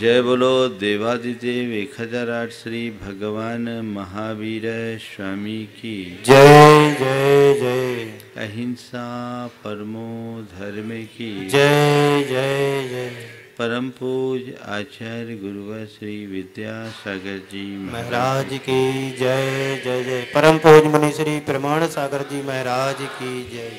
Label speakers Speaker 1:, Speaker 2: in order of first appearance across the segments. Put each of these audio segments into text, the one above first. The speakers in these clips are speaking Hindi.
Speaker 1: जय बोलो देवादिदेव एक हजार आठ श्री भगवान महावीर स्वामी की जय जय जय अहिंसा परमो धर्म की जय जय जय परम पूज आचार्य गुरुवर श्री विद्यासागर जी महाराज की जय जय जय परम पूज मुनि श्री प्रमाण सागर जी महाराज की जय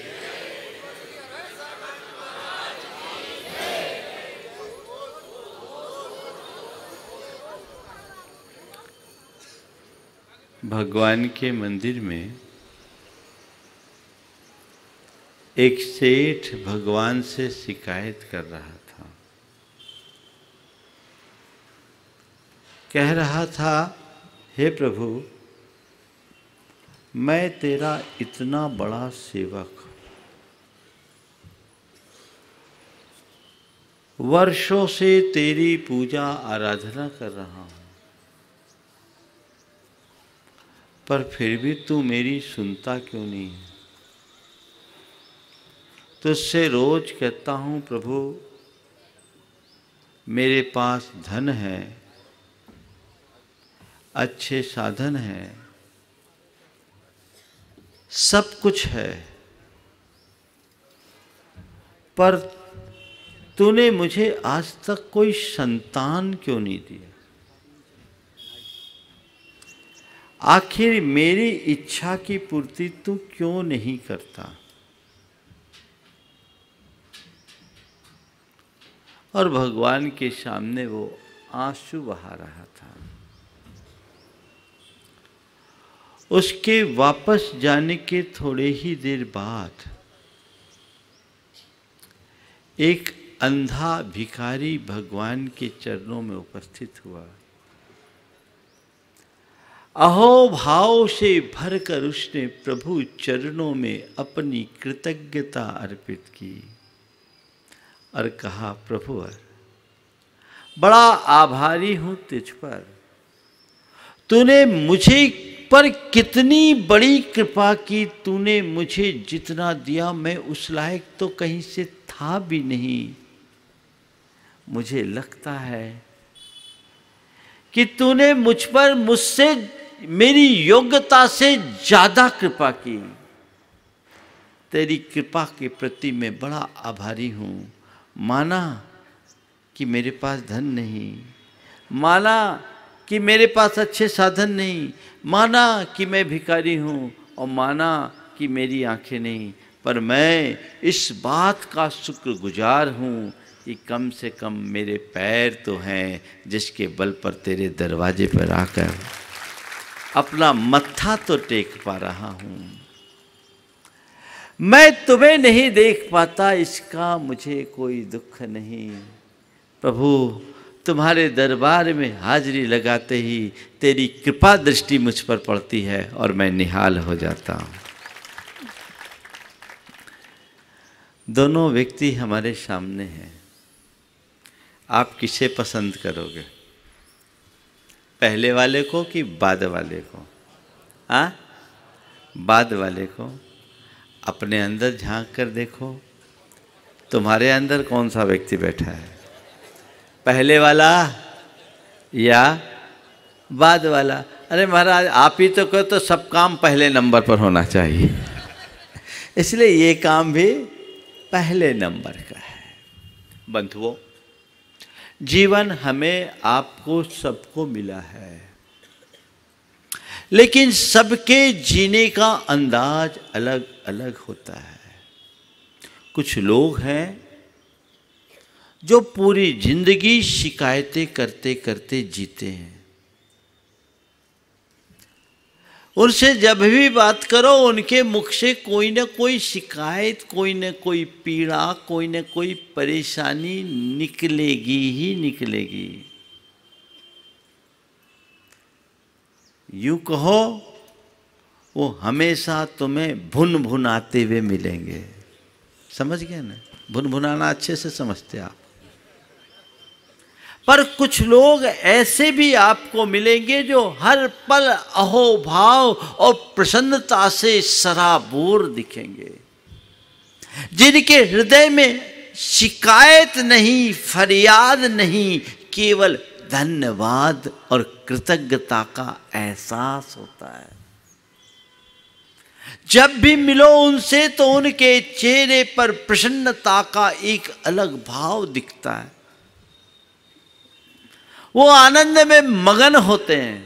Speaker 1: भगवान के मंदिर में एक सेठ भगवान से शिकायत कर रहा था कह रहा था हे प्रभु मैं तेरा इतना बड़ा सेवक वर्षों से तेरी पूजा आराधना कर रहा हूँ पर फिर भी तू मेरी सुनता क्यों नहीं है तुझसे रोज कहता हूँ प्रभु मेरे पास धन है अच्छे साधन हैं सब कुछ है पर तूने मुझे आज तक कोई संतान क्यों नहीं दिया आखिर मेरी इच्छा की पूर्ति तू क्यों नहीं करता और भगवान के सामने वो आंसू बहा रहा था उसके वापस जाने के थोड़े ही देर बाद एक अंधा भिखारी भगवान के चरणों में उपस्थित हुआ अहोभाव से भरकर उसने प्रभु चरणों में अपनी कृतज्ञता अर्पित की और कहा प्रभु बड़ा आभारी हूं तुझ पर तूने मुझे पर कितनी बड़ी कृपा की तूने मुझे जितना दिया मैं उस लायक तो कहीं से था भी नहीं मुझे लगता है कि तूने मुझ पर मुझसे मेरी योग्यता से ज्यादा कृपा की तेरी कृपा के प्रति मैं बड़ा आभारी हूँ माना कि मेरे पास धन नहीं माना कि मेरे पास अच्छे साधन नहीं माना कि मैं भिखारी हूँ और माना कि मेरी आंखें नहीं पर मैं इस बात का शुक्रगुजार हूँ कि कम से कम मेरे पैर तो हैं जिसके बल पर तेरे दरवाजे पर आकर अपना मत्था तो टेक पा रहा हूं मैं तुम्हें नहीं देख पाता इसका मुझे कोई दुख नहीं प्रभु तुम्हारे दरबार में हाजिरी लगाते ही तेरी कृपा दृष्टि मुझ पर पड़ती है और मैं निहाल हो जाता हूं दोनों व्यक्ति हमारे सामने हैं आप किसे पसंद करोगे पहले वाले को कि बाद वाले को आ हाँ? बाद वाले को अपने अंदर झांक कर देखो तुम्हारे अंदर कौन सा व्यक्ति बैठा है पहले वाला या बाद वाला अरे महाराज आप ही तो कहो तो सब काम पहले नंबर पर होना चाहिए इसलिए ये काम भी पहले नंबर का है बंधुओं जीवन हमें आपको सबको मिला है लेकिन सबके जीने का अंदाज अलग अलग होता है कुछ लोग हैं जो पूरी जिंदगी शिकायतें करते करते जीते हैं उनसे जब भी बात करो उनके मुख से कोई ना कोई शिकायत कोई ना कोई पीड़ा कोई ना कोई परेशानी निकलेगी ही निकलेगी यू कहो वो हमेशा तुम्हें भुन भुनाते हुए मिलेंगे समझ गए ना भुन भुनाना अच्छे से समझते आप पर कुछ लोग ऐसे भी आपको मिलेंगे जो हर पल अहोभाव और प्रसन्नता से सराबोर दिखेंगे जिनके हृदय में शिकायत नहीं फरियाद नहीं केवल धन्यवाद और कृतज्ञता का एहसास होता है जब भी मिलो उनसे तो उनके चेहरे पर प्रसन्नता का एक अलग भाव दिखता है वो आनंद में मगन होते हैं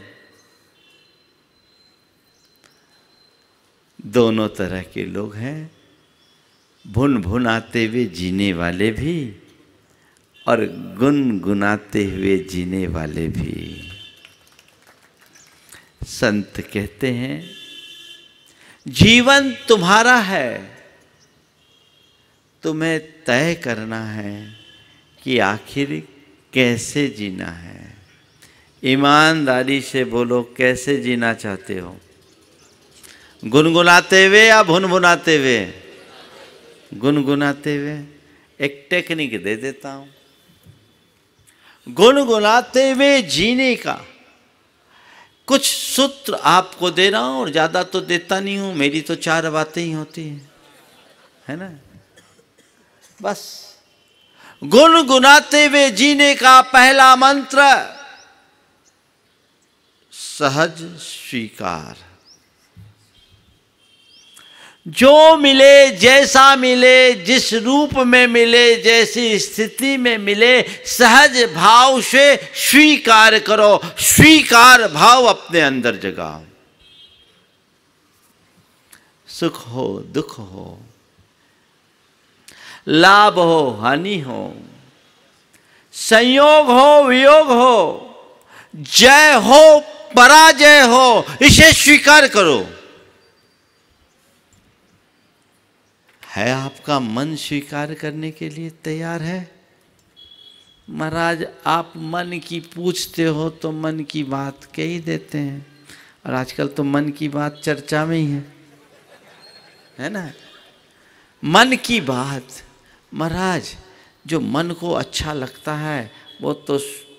Speaker 1: दोनों तरह के लोग हैं भुन भुनाते हुए जीने वाले भी और गुन गुनाते हुए जीने वाले भी संत कहते हैं जीवन तुम्हारा है तुम्हें तय करना है कि आखिर कैसे जीना है ईमानदारी से बोलो कैसे जीना चाहते हो गुनगुनाते हुए या भुनभुनाते हुए गुनगुनाते हुए एक टेक्निक दे देता हूं गुनगुनाते हुए जीने का कुछ सूत्र आपको दे रहा हूं और ज़्यादा तो देता नहीं हूं मेरी तो चार बातें ही होती हैं है ना बस गुनगुनाते हुए जीने का पहला मंत्र सहज स्वीकार जो मिले जैसा मिले जिस रूप में मिले जैसी स्थिति में मिले सहज भाव से स्वीकार करो स्वीकार भाव अपने अंदर जगाओ सुख हो दुख हो लाभ हो हानि हो संयोग हो वियोग हो जय हो पराजय हो इसे स्वीकार करो है आपका मन स्वीकार करने के लिए तैयार है महाराज आप मन की पूछते हो तो मन की बात कह ही देते हैं और आजकल तो मन की बात चर्चा में ही है है ना मन की बात महाराज जो मन को अच्छा लगता है वो तो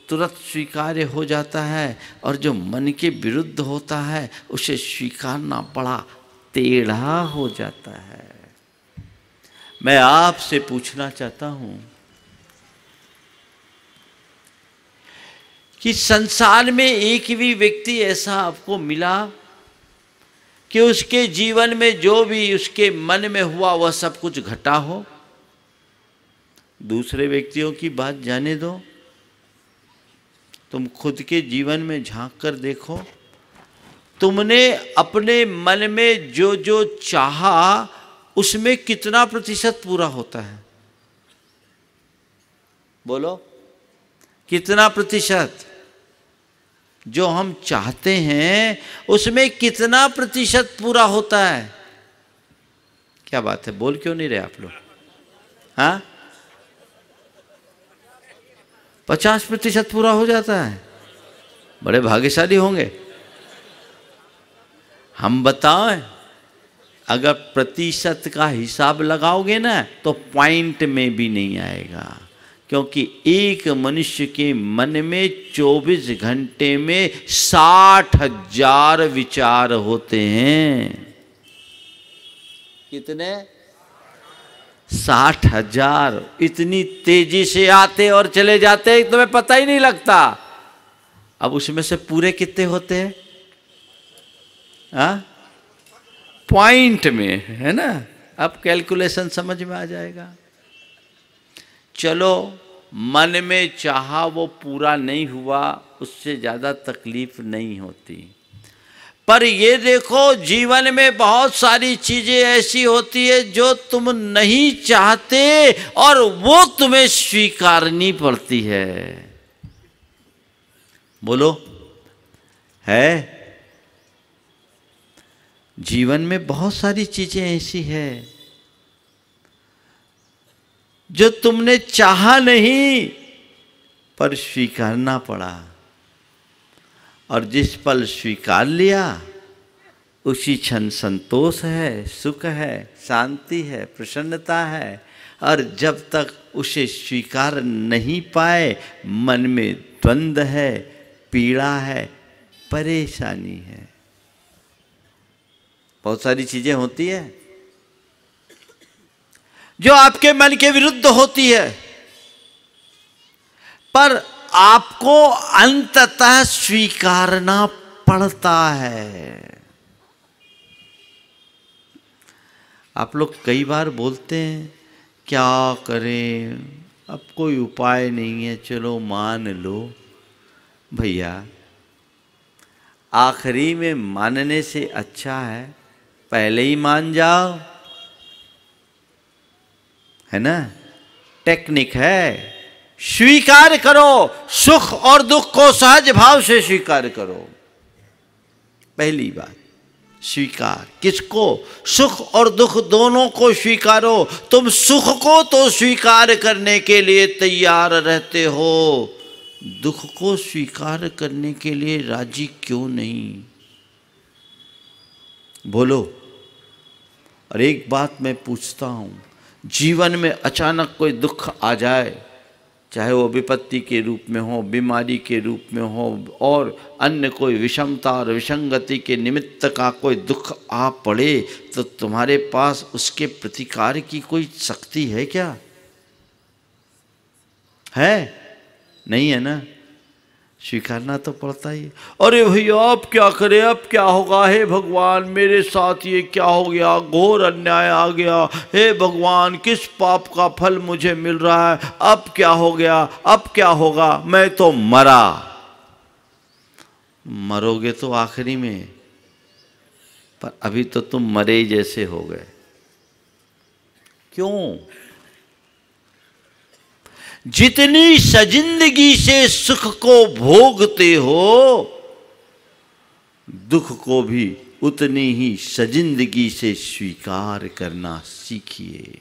Speaker 1: तुरंत स्वीकार्य हो जाता है और जो मन के विरुद्ध होता है उसे स्वीकारना बड़ा टेढ़ा हो जाता है मैं आपसे पूछना चाहता हूं कि संसार में एक भी व्यक्ति ऐसा आपको मिला कि उसके जीवन में जो भी उसके मन में हुआ वह सब कुछ घटा हो दूसरे व्यक्तियों की बात जाने दो तुम खुद के जीवन में झांक कर देखो तुमने अपने मन में जो जो चाहा उसमें कितना प्रतिशत पूरा होता है बोलो कितना प्रतिशत जो हम चाहते हैं उसमें कितना प्रतिशत पूरा होता है क्या बात है बोल क्यों नहीं रहे आप लोग हाँ पचास प्रतिशत पूरा हो जाता है बड़े भाग्यशाली होंगे हम बताएं अगर प्रतिशत का हिसाब लगाओगे ना तो पॉइंट में भी नहीं आएगा क्योंकि एक मनुष्य के मन में 24 घंटे में साठ हजार विचार होते हैं कितने साठ हजार इतनी तेजी से आते और चले जाते तुम्हें तो पता ही नहीं लगता अब उसमें से पूरे कितने होते हैं पॉइंट में है ना अब कैलकुलेशन समझ में आ जाएगा चलो मन में चाहा वो पूरा नहीं हुआ उससे ज़्यादा तकलीफ नहीं होती पर ये देखो जीवन में बहुत सारी चीज़ें ऐसी होती है जो तुम नहीं चाहते और वो तुम्हें स्वीकारनी पड़ती है बोलो है जीवन में बहुत सारी चीज़ें ऐसी है जो तुमने चाहा नहीं पर स्वीकारना पड़ा और जिस पल स्वीकार लिया उसी क्षण संतोष है सुख है शांति है प्रसन्नता है और जब तक उसे स्वीकार नहीं पाए मन में द्वंद है पीड़ा है परेशानी है बहुत सारी चीजें होती है जो आपके मन के विरुद्ध होती है पर आपको अंततः स्वीकारना पड़ता है आप लोग कई बार बोलते हैं क्या करें अब कोई उपाय नहीं है चलो मान लो भैया आखिरी में मानने से अच्छा है पहले ही मान जाओ है ना टेक्निक है स्वीकार करो सुख और दुख को सहज भाव से स्वीकार करो पहली बात स्वीकार किसको सुख और दुख दोनों को स्वीकारो तुम सुख को तो स्वीकार करने के लिए तैयार रहते हो दुख को स्वीकार करने के लिए राजी क्यों नहीं बोलो और एक बात मैं पूछता हूं जीवन में अचानक कोई दुख आ जाए चाहे वो विपत्ति के रूप में हो बीमारी के रूप में हो और अन्य कोई विषमता और विसंगति के निमित्त का कोई दुख आ पड़े तो तुम्हारे पास उसके प्रतिकार की कोई शक्ति है क्या है नहीं है ना स्वीकारना तो पड़ता ही अरे भैया अब क्या करें अब क्या होगा हे भगवान मेरे साथ ये क्या हो गया घोर अन्याय आ गया हे भगवान किस पाप का फल मुझे मिल रहा है अब क्या हो गया अब क्या होगा मैं तो मरा मरोगे तो आखिरी में पर अभी तो तुम मरे जैसे हो गए क्यों जितनी सजिंदगी से सुख को भोगते हो दुख को भी उतनी ही सजिंदगी से स्वीकार करना सीखिए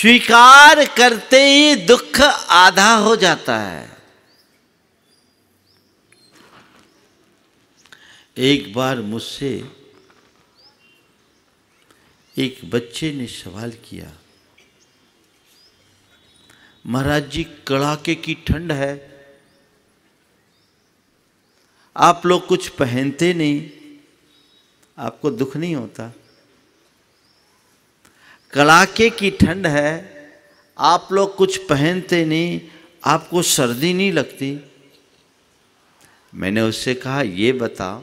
Speaker 1: स्वीकार करते ही दुख आधा हो जाता है एक बार मुझसे एक बच्चे ने सवाल किया महाराज जी कड़ाके की ठंड है आप लोग कुछ पहनते नहीं आपको दुख नहीं होता कड़ाके की ठंड है आप लोग कुछ पहनते नहीं आपको सर्दी नहीं लगती मैंने उससे कहा ये बताओ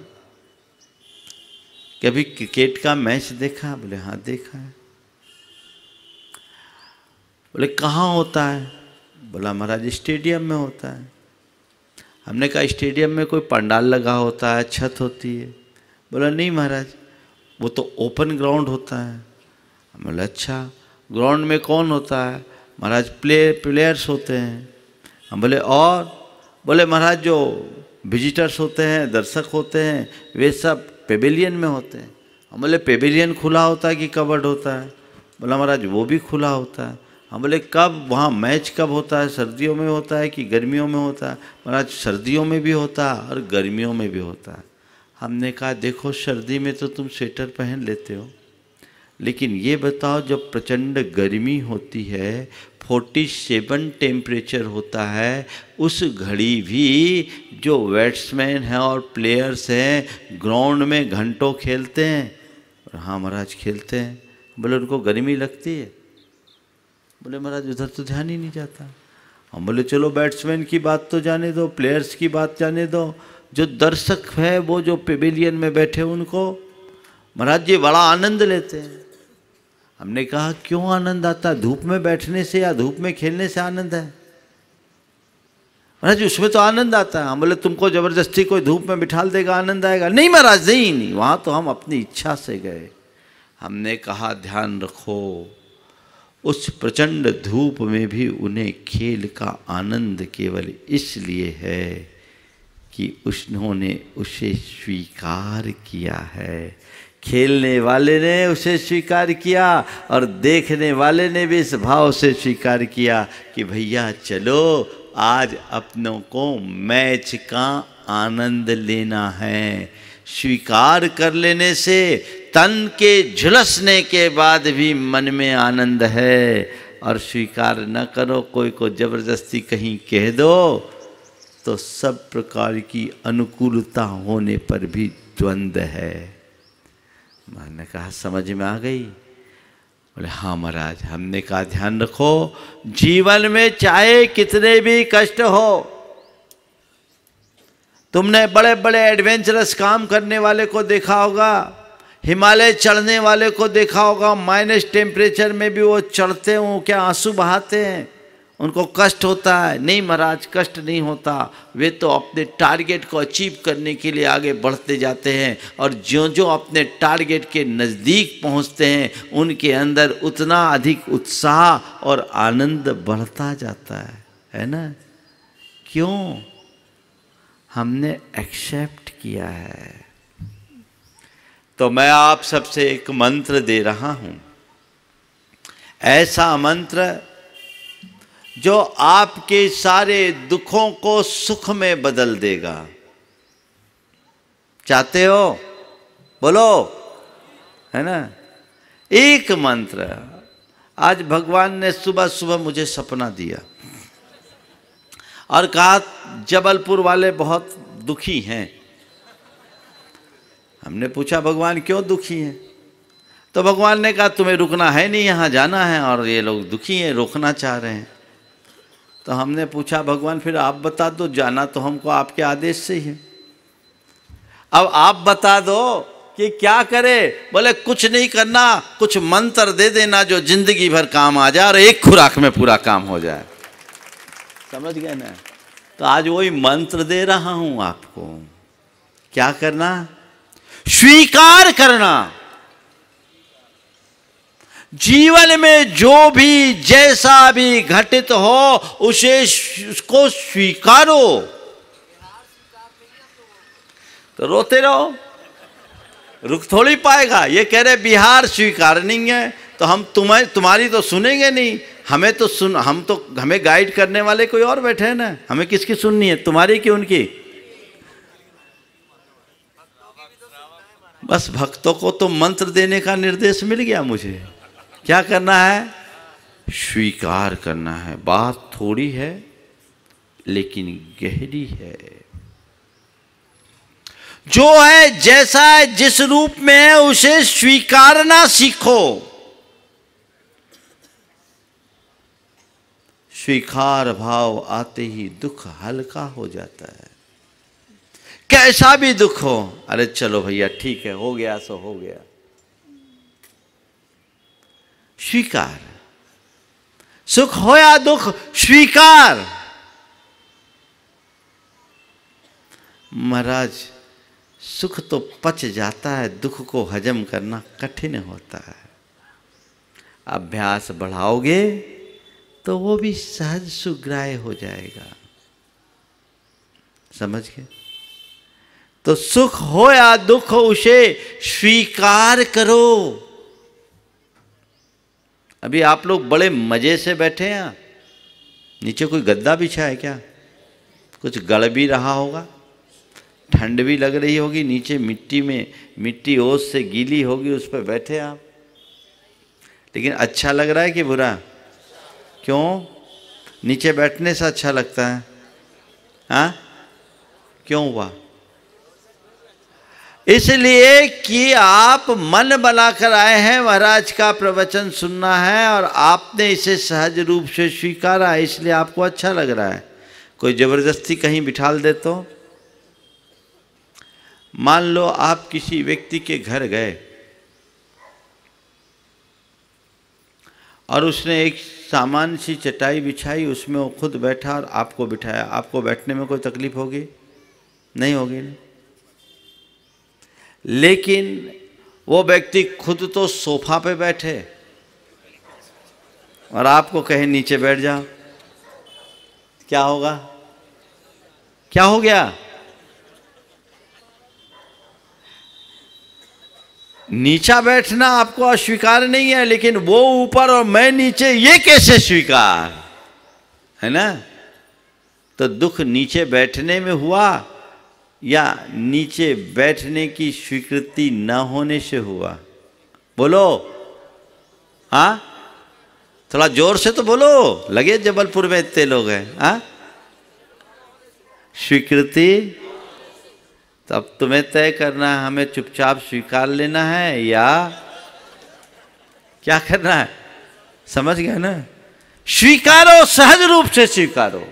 Speaker 1: कभी क्रिकेट का मैच देखा बोले हाँ देखा है बोले कहाँ होता है बोला महाराज स्टेडियम में होता है हमने कहा स्टेडियम में कोई पंडाल लगा होता है छत होती है बोला नहीं महाराज वो तो ओपन ग्राउंड होता है बोले अच्छा ग्राउंड में कौन होता है महाराज प्ले प्लेयर्स होते हैं हम बोले और बोले महाराज जो विजिटर्स होते हैं दर्शक होते हैं वे सब पेबिलियन में होते हैं हम बोले पेबिलियन खुला होता है कि कवर्ड होता है बोला महाराज वो भी खुला होता है हम बोले कब वहाँ मैच कब होता है सर्दियों में होता है कि गर्मियों में होता है महाराज सर्दियों में भी होता है और गर्मियों में भी होता है हमने कहा देखो सर्दी में तो तुम स्वेटर पहन लेते हो लेकिन ये बताओ जब प्रचंड गर्मी होती है 47 टेम्परेचर होता है उस घड़ी भी जो बैट्समैन हैं और प्लेयर्स हैं ग्राउंड में घंटों खेलते हैं और हाँ महाराज खेलते हैं बोले उनको गर्मी लगती है बोले महाराज उधर तो ध्यान ही नहीं जाता हम बोले चलो बैट्समैन की बात तो जाने दो प्लेयर्स की बात जाने दो जो दर्शक है वो जो पेबिलियन में बैठे उनको महाराज जी बड़ा आनंद लेते हैं हमने कहा क्यों आनंद आता है धूप में बैठने से या धूप में खेलने से आनंद है महाराज उसमें तो आनंद आता है हम बोले तुमको जबरदस्ती कोई धूप में बिठाल देगा आनंद आएगा नहीं महाराज नहीं नहीं वहां तो हम अपनी इच्छा से गए हमने कहा ध्यान रखो उस प्रचंड धूप में भी उन्हें खेल का आनंद केवल इसलिए है कि उन्होंने उसे स्वीकार किया है खेलने वाले ने उसे स्वीकार किया और देखने वाले ने भी इस भाव से स्वीकार किया कि भैया चलो आज अपनों को मैच का आनंद लेना है स्वीकार कर लेने से तन के झुलसने के बाद भी मन में आनंद है और स्वीकार न करो कोई को जबरदस्ती कहीं कह दो तो सब प्रकार की अनुकूलता होने पर भी द्वंद्व है मैंने ने कहा समझ में आ गई बोले हाँ महाराज हमने कहा ध्यान रखो जीवन में चाहे कितने भी कष्ट हो तुमने बड़े बड़े एडवेंचरस काम करने वाले को देखा होगा हिमालय चढ़ने वाले को देखा होगा माइनस टेम्परेचर में भी वो चढ़ते हों क्या आंसू बहाते हैं उनको कष्ट होता है नहीं महाराज कष्ट नहीं होता वे तो अपने टारगेट को अचीव करने के लिए आगे बढ़ते जाते हैं और जो जो अपने टारगेट के नज़दीक पहुंचते हैं उनके अंदर उतना अधिक उत्साह और आनंद बढ़ता जाता है है ना क्यों हमने एक्सेप्ट किया है तो मैं आप सबसे एक मंत्र दे रहा हूं ऐसा मंत्र जो आपके सारे दुखों को सुख में बदल देगा चाहते हो बोलो है ना एक मंत्र आज भगवान ने सुबह सुबह मुझे सपना दिया और कहा जबलपुर वाले बहुत दुखी हैं हमने पूछा भगवान क्यों दुखी हैं तो भगवान ने कहा तुम्हें रुकना है नहीं यहाँ जाना है और ये लोग दुखी हैं रोकना चाह रहे हैं तो हमने पूछा भगवान फिर आप बता दो जाना तो हमको आपके आदेश से ही है अब आप बता दो कि क्या करे बोले कुछ नहीं करना कुछ मंत्र दे देना जो जिंदगी भर काम आ जाए और एक खुराक में पूरा काम हो जाए समझ गए ना तो आज वही मंत्र दे रहा हूं आपको क्या करना स्वीकार करना जीवन में जो भी जैसा भी घटित हो उसे उसको स्वीकारो तो रोते रहो रुक थोड़ी पाएगा ये कह रहे बिहार स्वीकार नहीं है तो हम तुम्हें तुम्हारी तो सुनेंगे नहीं हमें तो सुन हम तो हमें गाइड करने वाले कोई और बैठे हैं ना हमें किसकी सुननी है तुम्हारी कि उनकी बस भक्तों को तो मंत्र देने का निर्देश मिल गया मुझे क्या करना है स्वीकार करना है बात थोड़ी है लेकिन गहरी है जो है जैसा है जिस रूप में है उसे स्वीकारना सीखो स्वीकार भाव आते ही दुख हल्का हो जाता है कैसा भी दुख हो अरे चलो भैया ठीक है हो गया सो हो गया स्वीकार सुख हो या दुख स्वीकार महाराज सुख तो पच जाता है दुख को हजम करना कठिन होता है अभ्यास बढ़ाओगे तो वो भी सहज सुग्राह्य हो जाएगा समझ गए तो सुख हो या दुख हो उसे स्वीकार करो अभी आप लोग बड़े मजे से बैठे हैं नीचे कोई गद्दा बिछा है क्या कुछ गड़ भी रहा होगा ठंड भी लग रही होगी नीचे मिट्टी में मिट्टी ओस से गीली होगी उस पर बैठे आप लेकिन अच्छा लग रहा है कि बुरा क्यों नीचे बैठने से अच्छा लगता है हा? क्यों हुआ इसलिए कि आप मन बनाकर आए हैं महाराज का प्रवचन सुनना है और आपने इसे सहज रूप से स्वीकारा है इसलिए आपको अच्छा लग रहा है कोई ज़बरदस्ती कहीं बिठाल दे तो मान लो आप किसी व्यक्ति के घर गए और उसने एक सामान सी चटाई बिछाई उसमें वो खुद बैठा और आपको बिठाया आपको बैठने में कोई तकलीफ होगी नहीं होगी ना लेकिन वो व्यक्ति खुद तो सोफा पे बैठे और आपको कहे नीचे बैठ जाओ क्या होगा क्या हो गया नीचा बैठना आपको अस्वीकार नहीं है लेकिन वो ऊपर और मैं नीचे ये कैसे स्वीकार है ना तो दुख नीचे बैठने में हुआ या नीचे बैठने की स्वीकृति न होने से हुआ बोलो हाँ थोड़ा जोर से तो बोलो लगे जबलपुर में इतने लोग हैं हाँ स्वीकृति तो अब तुम्हें तय करना है हमें चुपचाप स्वीकार लेना है या क्या करना है समझ गया ना स्वीकारो सहज रूप से स्वीकारो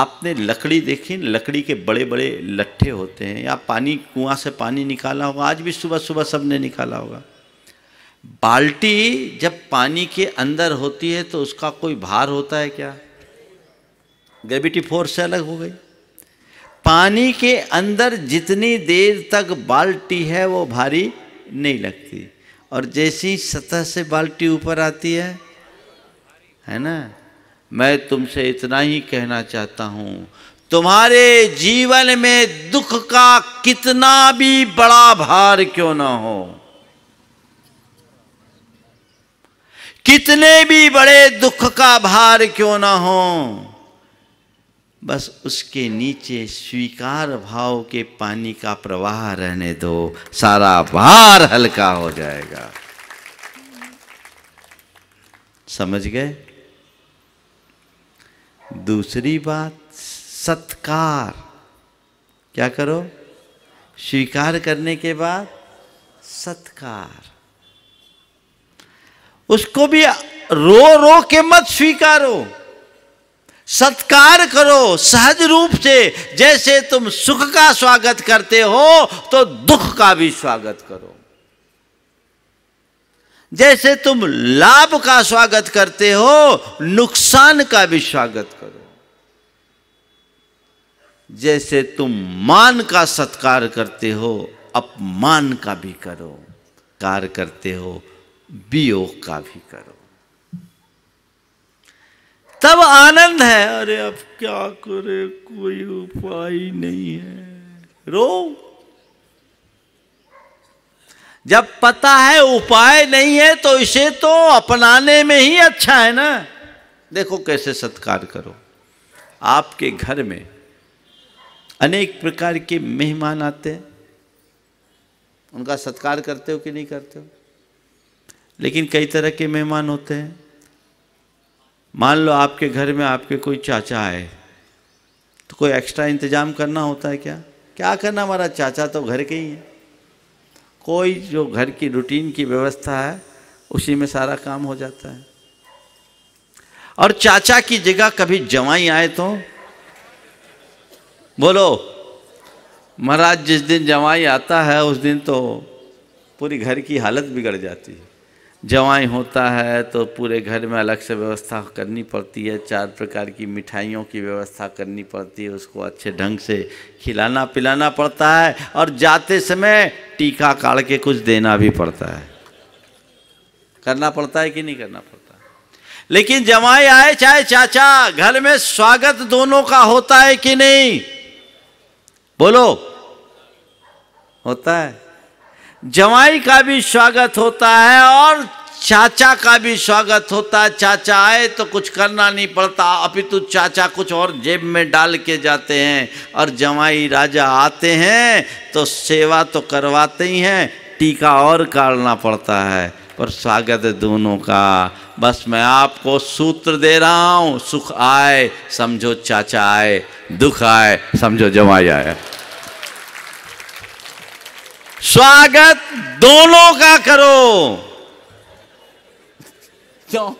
Speaker 1: आपने लकड़ी देखी लकड़ी के बड़े बड़े लट्ठे होते हैं या पानी कुआं से पानी निकाला होगा आज भी सुबह सुबह सबने निकाला होगा बाल्टी जब पानी के अंदर होती है तो उसका कोई भार होता है क्या ग्रेविटी फोर्स से अलग हो गई पानी के अंदर जितनी देर तक बाल्टी है वो भारी नहीं लगती और जैसी सतह से बाल्टी ऊपर आती है है ना मैं तुमसे इतना ही कहना चाहता हूँ तुम्हारे जीवन में दुख का कितना भी बड़ा भार क्यों ना हो कितने भी बड़े दुख का भार क्यों ना हो बस उसके नीचे स्वीकार भाव के पानी का प्रवाह रहने दो सारा भार हल्का हो जाएगा समझ गए दूसरी बात सत्कार क्या करो स्वीकार करने के बाद सत्कार उसको भी रो रो के मत स्वीकारो सत्कार करो सहज रूप से जैसे तुम सुख का स्वागत करते हो तो दुख का भी स्वागत करो जैसे तुम लाभ का स्वागत करते हो नुकसान का भी स्वागत करो जैसे तुम मान का सत्कार करते हो अपमान का भी करो कार करते हो वियोग का भी करो तब आनंद है अरे अब क्या करे कोई उपाय नहीं है रो जब पता है उपाय नहीं है तो इसे तो अपनाने में ही अच्छा है ना देखो कैसे सत्कार करो आपके घर में अनेक प्रकार के मेहमान आते हैं उनका सत्कार करते हो कि नहीं करते हो लेकिन कई तरह के मेहमान होते हैं मान लो आपके घर में आपके कोई चाचा आए तो कोई एक्स्ट्रा इंतजाम करना होता है क्या क्या करना हमारा चाचा तो घर के ही है कोई जो घर की रूटीन की व्यवस्था है उसी में सारा काम हो जाता है और चाचा की जगह कभी जवाई आए तो बोलो महाराज जिस दिन जवाई आता है उस दिन तो पूरी घर की हालत बिगड़ जाती है जवाई होता है तो पूरे घर में अलग से व्यवस्था करनी पड़ती है चार प्रकार की मिठाइयों की व्यवस्था करनी पड़ती है उसको अच्छे ढंग से खिलाना पिलाना पड़ता है और जाते समय टीका काढ़ के कुछ देना भी पड़ता है करना पड़ता है कि नहीं करना पड़ता लेकिन जवाई आए चाहे चाचा घर में स्वागत दोनों का होता है कि नहीं बोलो होता है जवाई का भी स्वागत होता है और चाचा का भी स्वागत होता है चाचा आए तो कुछ करना नहीं पड़ता अपितु तो चाचा कुछ और जेब में डाल के जाते हैं और जवाई राजा आते हैं तो सेवा तो करवाते ही हैं टीका और काटना पड़ता है पर स्वागत है दोनों का बस मैं आपको सूत्र दे रहा हूँ सुख आए समझो चाचा आए दुख आए समझो जमाई आए स्वागत दोनों का करो क्यों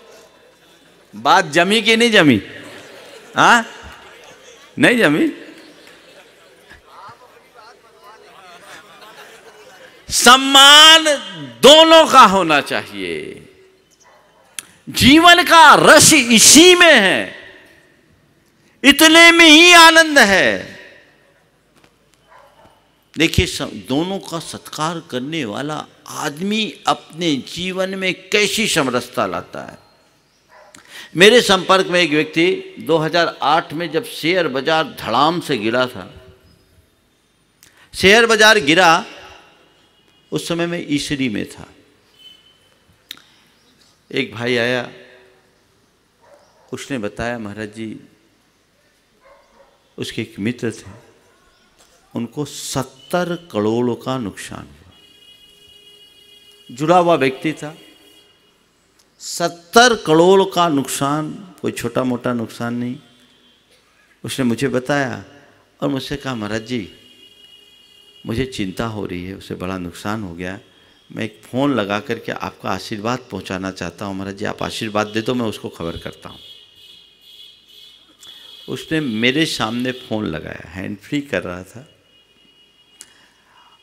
Speaker 1: बात जमी कि नहीं जमी हा नहीं जमी सम्मान दोनों का होना चाहिए जीवन का रस इसी में है इतने में ही आनंद है देखिए दोनों का सत्कार करने वाला आदमी अपने जीवन में कैसी समरसता लाता है मेरे संपर्क में एक व्यक्ति 2008 में जब शेयर बाजार धड़ाम से गिरा था शेयर बाजार गिरा उस समय मैं ईसरी में था एक भाई आया उसने बताया महाराज जी उसके एक मित्र थे उनको सत्य सत्तर करोड़ का नुकसान हुआ जुड़ा हुआ व्यक्ति था सत्तर करोड़ का नुकसान कोई छोटा मोटा नुकसान नहीं उसने मुझे बताया और मुझसे कहा महाराज जी मुझे चिंता हो रही है उसे बड़ा नुकसान हो गया मैं एक फ़ोन लगा करके आपका आशीर्वाद पहुंचाना चाहता हूं महाराज जी आप आशीर्वाद दे दो मैं उसको खबर करता हूं उसने मेरे सामने फ़ोन लगाया हैंड फ्री कर रहा था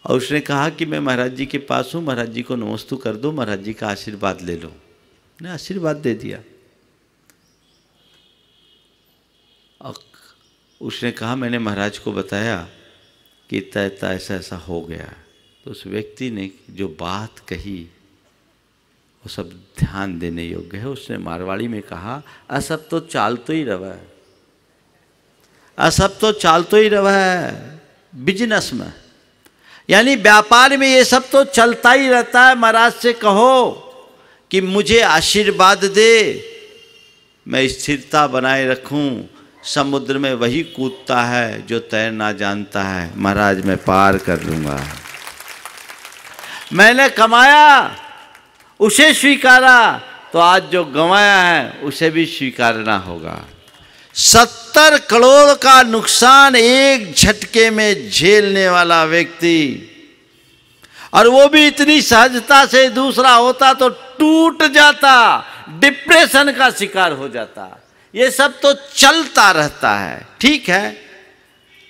Speaker 1: और उसने कहा कि मैं महाराज जी के पास हूँ महाराज जी को नमस्तु कर दो महाराज जी का आशीर्वाद ले लो ने आशीर्वाद दे दिया और उसने कहा मैंने महाराज को बताया कि इतना इतना ऐसा ऐसा हो गया तो उस व्यक्ति ने जो बात कही वो सब ध्यान देने योग्य है उसने मारवाड़ी में कहा असब तो चाल तो ही रवा है असब तो चाल तो ही रवा है बिजनेस में यानी व्यापार में ये सब तो चलता ही रहता है महाराज से कहो कि मुझे आशीर्वाद दे मैं स्थिरता बनाए रखूं समुद्र में वही कूदता है जो तैरना जानता है महाराज मैं पार कर लूंगा मैंने कमाया उसे स्वीकारा तो आज जो गंवाया है उसे भी स्वीकारना होगा सत्तर करोड़ का नुकसान एक झटके में झेलने वाला व्यक्ति और वो भी इतनी सहजता से दूसरा होता तो टूट जाता डिप्रेशन का शिकार हो जाता ये सब तो चलता रहता है ठीक है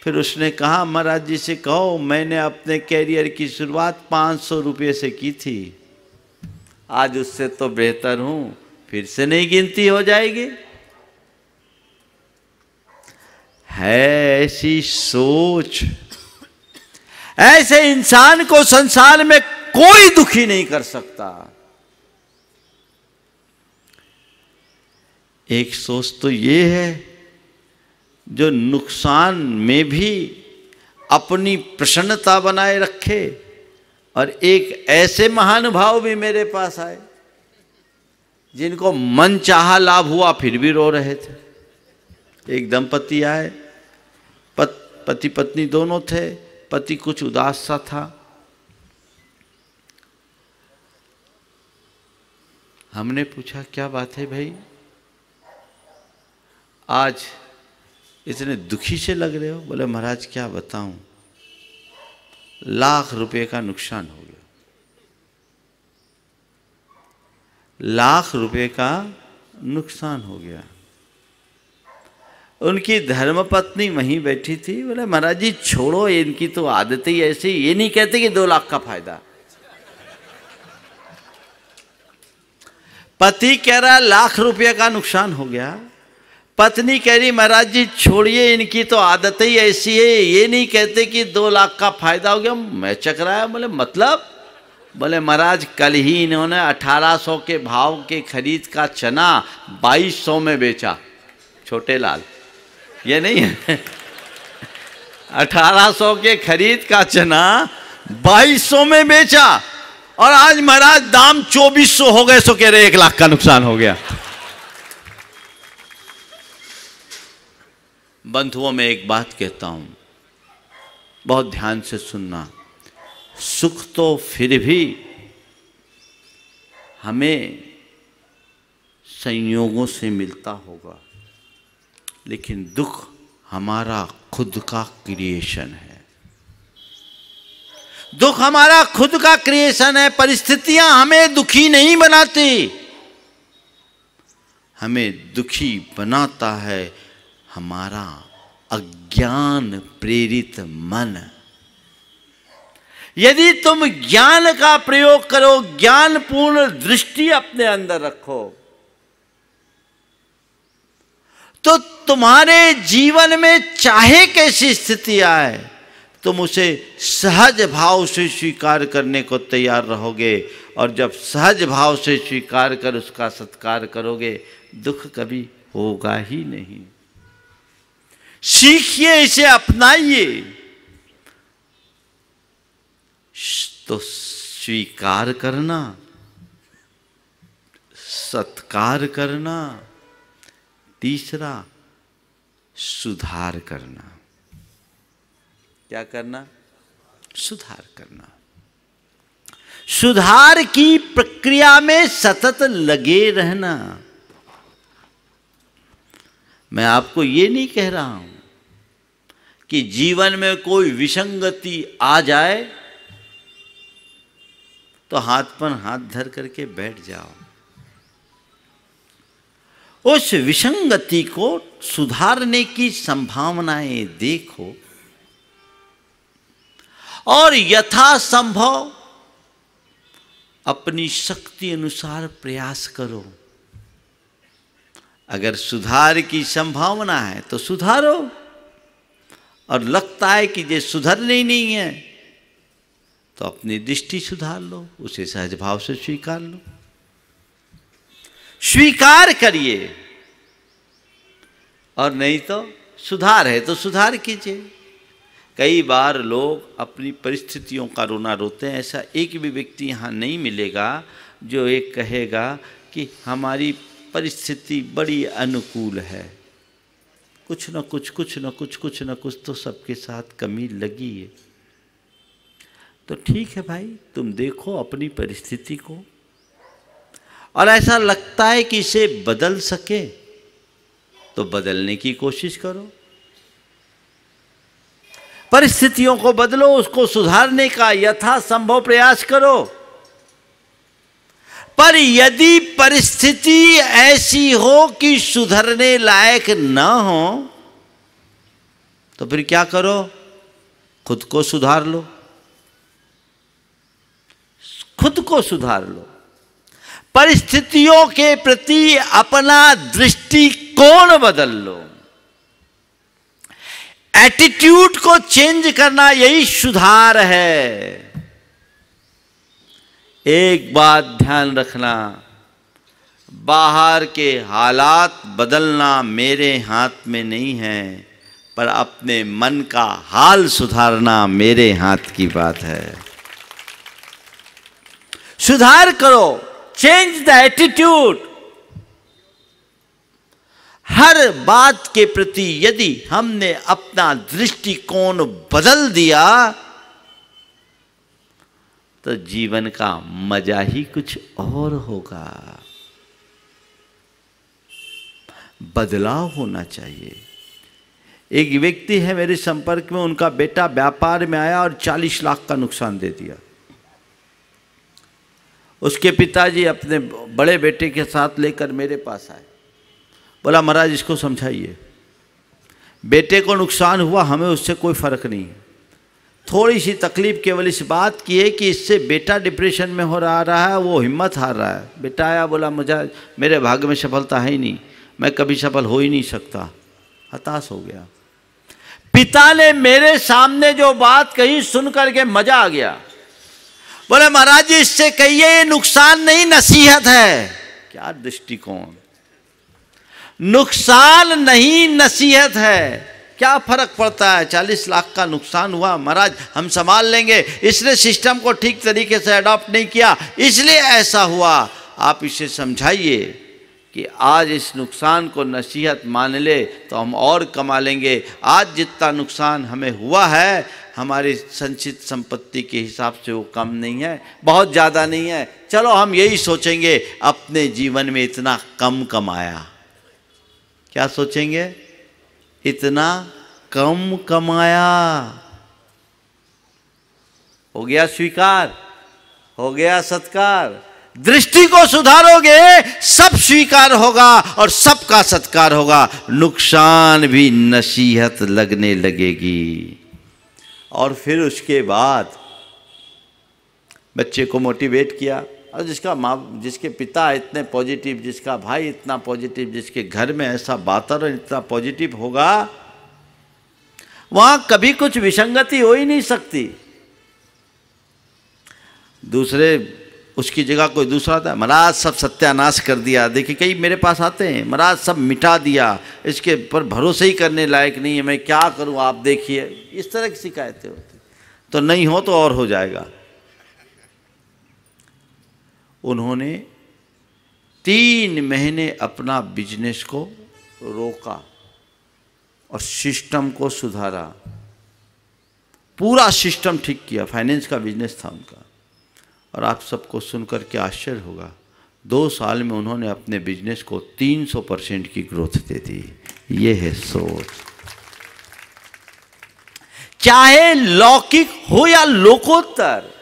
Speaker 1: फिर उसने कहा महाराज जी से कहो मैंने अपने कैरियर की शुरुआत 500 सौ रुपये से की थी आज उससे तो बेहतर हूं फिर से नहीं गिनती हो जाएगी है ऐसी सोच ऐसे इंसान को संसार में कोई दुखी नहीं कर सकता एक सोच तो ये है जो नुकसान में भी अपनी प्रसन्नता बनाए रखे और एक ऐसे महान भाव भी मेरे पास आए जिनको मन चाह लाभ हुआ फिर भी रो रहे थे एक दंपति आए पति पत्नी दोनों थे पति कुछ उदास सा था हमने पूछा क्या बात है भाई आज इतने दुखी से लग रहे हो बोले महाराज क्या बताऊं लाख रुपए का नुकसान हो गया लाख रुपए का नुकसान हो गया उनकी धर्मपत्नी वहीं बैठी थी बोले महाराज जी छोड़ो इनकी तो आदत ही ऐसी ये नहीं कहते कि दो लाख का फायदा पति कह रहा लाख रुपये का नुकसान हो गया पत्नी कह रही महाराज जी छोड़िए इनकी तो आदत ही ऐसी है ये नहीं कहते कि दो लाख का फायदा हो गया मैं चक रहा है बोले मतलब बोले महाराज कल ही इन्होंने 1800 के भाव के खरीद का चना 2200 में बेचा छोटे लाल ये नहीं है 1800 के खरीद का चना 2200 में बेचा और आज महाराज दाम 2400 हो गए सो कह रहे एक लाख का नुकसान हो गया बंधुओं में एक बात कहता हूं बहुत ध्यान से सुनना सुख तो फिर भी हमें संयोगों से मिलता होगा लेकिन दुख हमारा खुद का क्रिएशन है दुख हमारा खुद का क्रिएशन है परिस्थितियां हमें दुखी नहीं बनाती हमें दुखी बनाता है हमारा अज्ञान प्रेरित मन यदि तुम ज्ञान का प्रयोग करो ज्ञानपूर्ण दृष्टि अपने अंदर रखो तो तुम्हारे जीवन में चाहे कैसी स्थिति आए तुम उसे सहज भाव से स्वीकार करने को तैयार रहोगे और जब सहज भाव से स्वीकार कर उसका सत्कार करोगे दुख कभी होगा ही नहीं सीखिए इसे अपनाइए तो स्वीकार करना सत्कार करना तीसरा सुधार करना क्या करना सुधार करना सुधार की प्रक्रिया में सतत लगे रहना मैं आपको ये नहीं कह रहा हूं कि जीवन में कोई विसंगति आ जाए तो हाथ पर हाथ धर करके बैठ जाओ उस विसंगति को सुधारने की संभावनाएं देखो और यथासंभव अपनी शक्ति अनुसार प्रयास करो अगर सुधार की संभावना है तो सुधारो और लगता है कि ये सुधरने ही नहीं है तो अपनी दृष्टि सुधार लो उसे सहज भाव से स्वीकार लो स्वीकार करिए और नहीं तो सुधार है तो सुधार कीजिए कई बार लोग अपनी परिस्थितियों का रोना रोते हैं ऐसा एक भी व्यक्ति यहाँ नहीं मिलेगा जो एक कहेगा कि हमारी परिस्थिति बड़ी अनुकूल है कुछ न कुछ कुछ न कुछ कुछ न कुछ तो सबके साथ कमी लगी है तो ठीक है भाई तुम देखो अपनी परिस्थिति को और ऐसा लगता है कि इसे बदल सके तो बदलने की कोशिश करो परिस्थितियों को बदलो उसको सुधारने का यथासंभव प्रयास करो पर यदि परिस्थिति ऐसी हो कि सुधरने लायक ना हो तो फिर क्या करो खुद को सुधार लो खुद को सुधार लो परिस्थितियों के प्रति अपना दृष्टिकोण बदल लो एटीट्यूड को चेंज करना यही सुधार है एक बात ध्यान रखना बाहर के हालात बदलना मेरे हाथ में नहीं है पर अपने मन का हाल सुधारना मेरे हाथ की बात है सुधार करो change the attitude. हर बात के प्रति यदि हमने अपना दृष्टिकोण बदल दिया तो जीवन का मजा ही कुछ और होगा बदलाव होना चाहिए एक व्यक्ति है मेरे संपर्क में उनका बेटा व्यापार में आया और 40 लाख का नुकसान दे दिया उसके पिताजी अपने बड़े बेटे के साथ लेकर मेरे पास आए बोला महाराज इसको समझाइए बेटे को नुकसान हुआ हमें उससे कोई फ़र्क नहीं है थोड़ी सी तकलीफ़ केवल इस बात की है कि इससे बेटा डिप्रेशन में हो रहा रहा है वो हिम्मत हार रहा है बेटा आया बोला मुझे मेरे भाग्य में सफलता है ही नहीं मैं कभी सफल हो ही नहीं सकता हताश हो गया पिता ने मेरे सामने जो बात कही सुन करके मज़ा आ गया बोले महाराज जी इससे कहिए ये नुकसान नहीं नसीहत है क्या दृष्टिकोण नुकसान नहीं नसीहत है क्या फर्क पड़ता है चालीस लाख का नुकसान हुआ महाराज हम संभाल लेंगे इसने सिस्टम को ठीक तरीके से अडॉप्ट नहीं किया इसलिए ऐसा हुआ आप इसे समझाइए कि आज इस नुकसान को नसीहत मान ले तो हम और कमा लेंगे आज जितना नुकसान हमें हुआ है हमारी संचित संपत्ति के हिसाब से वो कम नहीं है बहुत ज़्यादा नहीं है चलो हम यही सोचेंगे अपने जीवन में इतना कम कमाया क्या सोचेंगे इतना कम कमाया हो गया स्वीकार हो गया सत्कार दृष्टि को सुधारोगे सब स्वीकार होगा और सबका सत्कार होगा नुकसान भी नसीहत लगने लगेगी और फिर उसके बाद बच्चे को मोटिवेट किया और जिसका माँ जिसके पिता इतने पॉजिटिव जिसका भाई इतना पॉजिटिव जिसके घर में ऐसा वातावरण इतना पॉजिटिव होगा वहाँ कभी कुछ विसंगति हो ही नहीं सकती दूसरे उसकी जगह कोई दूसरा था महाराज सब सत्यानाश कर दिया देखिए कई मेरे पास आते हैं महाराज सब मिटा दिया इसके पर भरोसे ही करने लायक नहीं है मैं क्या करूं आप देखिए इस तरह की शिकायतें होती तो नहीं हो तो और हो जाएगा उन्होंने तीन महीने अपना बिजनेस को रोका और सिस्टम को सुधारा पूरा सिस्टम ठीक किया फाइनेंस का बिजनेस था उनका और आप सबको सुनकर के आश्चर्य होगा दो साल में उन्होंने अपने बिजनेस को 300 परसेंट की ग्रोथ दे दी ये है सोच चाहे लौकिक हो या लोकोत्तर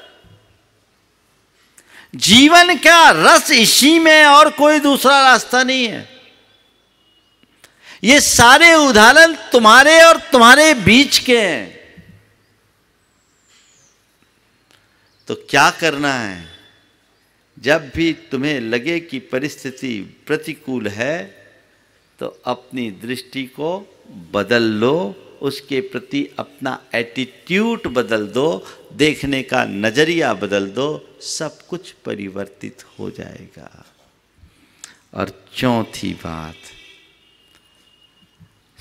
Speaker 1: जीवन का रस इसी में और कोई दूसरा रास्ता नहीं है ये सारे उदाहरण तुम्हारे और तुम्हारे बीच के हैं तो क्या करना है जब भी तुम्हें लगे कि परिस्थिति प्रतिकूल है तो अपनी दृष्टि को बदल लो उसके प्रति अपना एटीट्यूड बदल दो देखने का नज़रिया बदल दो सब कुछ परिवर्तित हो जाएगा और चौथी बात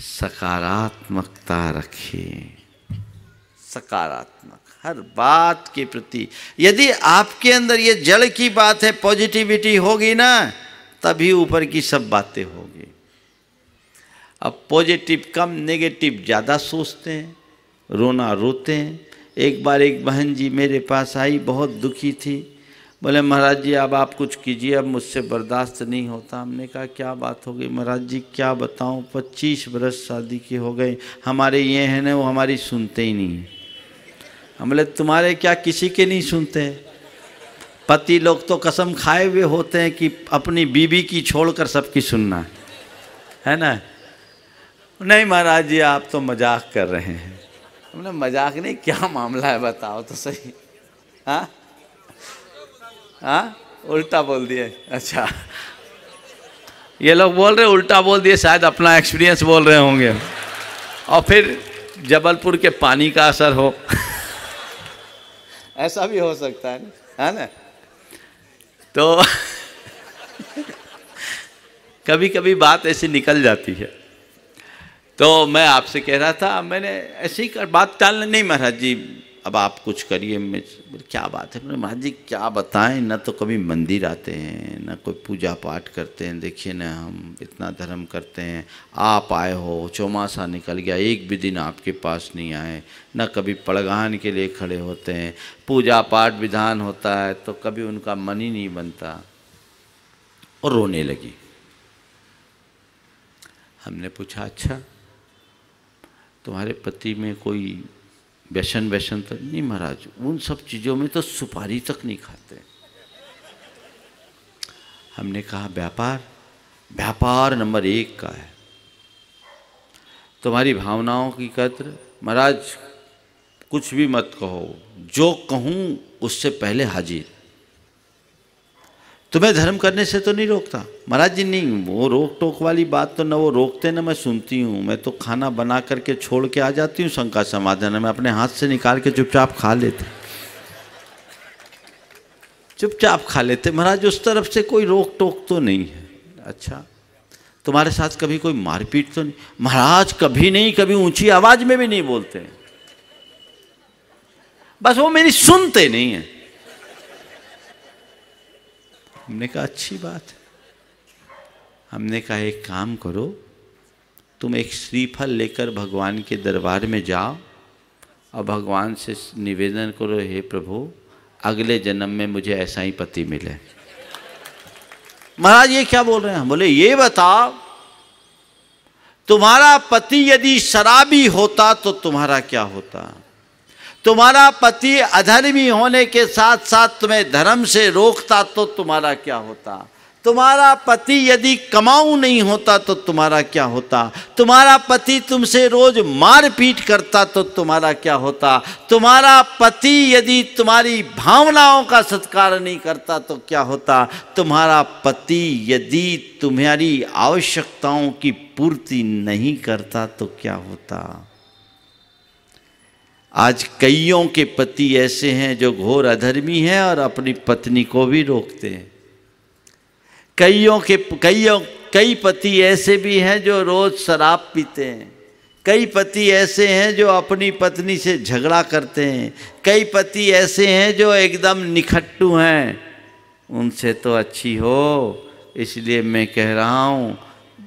Speaker 1: सकारात्मकता रखें सकारात्मक हर बात के प्रति यदि आपके अंदर ये जड़ की बात है पॉजिटिविटी होगी ना तभी ऊपर की सब बातें होगी अब पॉजिटिव कम नेगेटिव ज़्यादा सोचते हैं रोना रोते हैं एक बार एक बहन जी मेरे पास आई बहुत दुखी थी बोले महाराज जी अब आप कुछ कीजिए अब मुझसे बर्दाश्त नहीं होता हमने कहा क्या बात हो गई महाराज जी क्या बताऊं 25 बरस शादी के हो गए हमारे ये हैं ना वो हमारी सुनते ही नहीं हम बोले तुम्हारे क्या किसी के नहीं सुनते पति लोग तो कसम खाए हुए होते हैं कि अपनी बीबी की छोड़कर सबकी सुनना है ना नहीं महाराज जी आप तो मजाक कर रहे हैं हमने मजाक नहीं क्या मामला है बताओ तो सही हाँ? हाँ उल्टा बोल दिए अच्छा ये लोग बोल रहे उल्टा बोल दिए शायद अपना एक्सपीरियंस बोल रहे होंगे और फिर जबलपुर के पानी का असर हो ऐसा भी हो सकता है है ना तो कभी कभी बात ऐसी निकल जाती है तो मैं आपसे कह रहा था मैंने ऐसी कर बात टालने नहीं महाराज जी अब आप कुछ करिए मैं क्या बात है मैंने महाराज जी क्या बताएं ना तो कभी मंदिर आते हैं ना कोई पूजा पाठ करते हैं देखिए ना हम इतना धर्म करते हैं आप आए हो चौमासा निकल गया एक भी दिन आपके पास नहीं आए ना कभी पड़गान के लिए खड़े होते हैं पूजा पाठ विधान होता है तो कभी उनका मन ही नहीं बनता और रोने लगी हमने पूछा अच्छा तुम्हारे पति में कोई व्यसन व्यसन तक तो नहीं महाराज उन सब चीज़ों में तो सुपारी तक नहीं खाते हमने कहा व्यापार व्यापार नंबर एक का है तुम्हारी भावनाओं की कद्र महाराज कुछ भी मत कहो जो कहूँ उससे पहले हाजिर तुम्हें धर्म करने से तो नहीं रोकता महाराज जी नहीं वो रोक टोक वाली बात तो न वो रोकते ना मैं सुनती हूँ मैं तो खाना बना करके छोड़ के आ जाती हूँ शंका समाधान मैं अपने हाथ से निकाल के चुपचाप खा लेते चुपचाप खा लेते महाराज उस तरफ से कोई रोक टोक तो नहीं है अच्छा तुम्हारे साथ कभी कोई मारपीट तो नहीं महाराज कभी नहीं कभी ऊंची आवाज में भी नहीं बोलते बस वो मेरी सुनते नहीं है हमने कहा अच्छी बात है हमने कहा एक काम करो तुम एक श्रीफल लेकर भगवान के दरबार में जाओ और भगवान से निवेदन करो हे प्रभु अगले जन्म में मुझे ऐसा ही पति मिले महाराज ये क्या बोल रहे हैं हम बोले ये बताओ तुम्हारा पति यदि शराबी होता तो तुम्हारा क्या होता तुम्हारा पति अधर्मी होने के साथ साथ तुम्हें धर्म से रोकता तो तुम्हारा क्या होता तुम्हारा पति यदि कमाऊ नहीं होता तो तुम्हारा क्या होता तुम्हारा पति तुमसे रोज मार पीट करता तो तुम्हारा क्या होता तुम्हारा पति यदि तुम्हारी भावनाओं का सत्कार नहीं करता तो क्या होता तुम्हारा पति यदि तुम्हारी आवश्यकताओं की पूर्ति नहीं करता तो क्या होता आज कईयों के पति ऐसे हैं जो घोर अधर्मी हैं और अपनी पत्नी को भी रोकते हैं कईयों के कईयों कई पति ऐसे भी हैं जो रोज शराब पीते हैं कई पति ऐसे हैं जो अपनी पत्नी से झगड़ा करते हैं कई पति ऐसे हैं जो एकदम निखट्टू हैं उनसे तो अच्छी हो इसलिए मैं कह रहा हूँ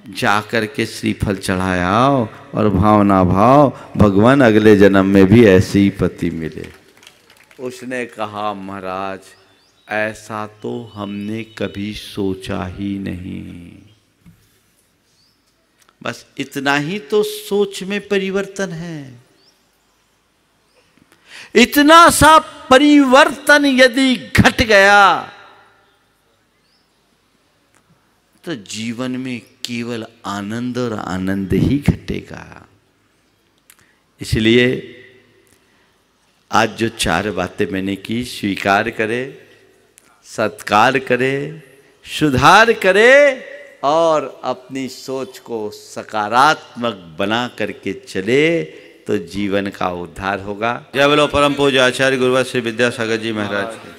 Speaker 1: जा कर के श्रीफल चढ़ायाओ और भावना भाव भगवान अगले जन्म में भी ऐसे ही पति मिले उसने कहा महाराज ऐसा तो हमने कभी सोचा ही नहीं बस इतना ही तो सोच में परिवर्तन है इतना सा परिवर्तन यदि घट गया तो जीवन में केवल आनंद और आनंद ही घटेगा इसलिए आज जो चार बातें मैंने की स्वीकार करे सत्कार करे सुधार करे और अपनी सोच को सकारात्मक बना करके चले तो जीवन का उद्धार होगा जय बोलो परम पूज्य आचार्य गुरुवा श्री विद्यासागर जी महाराज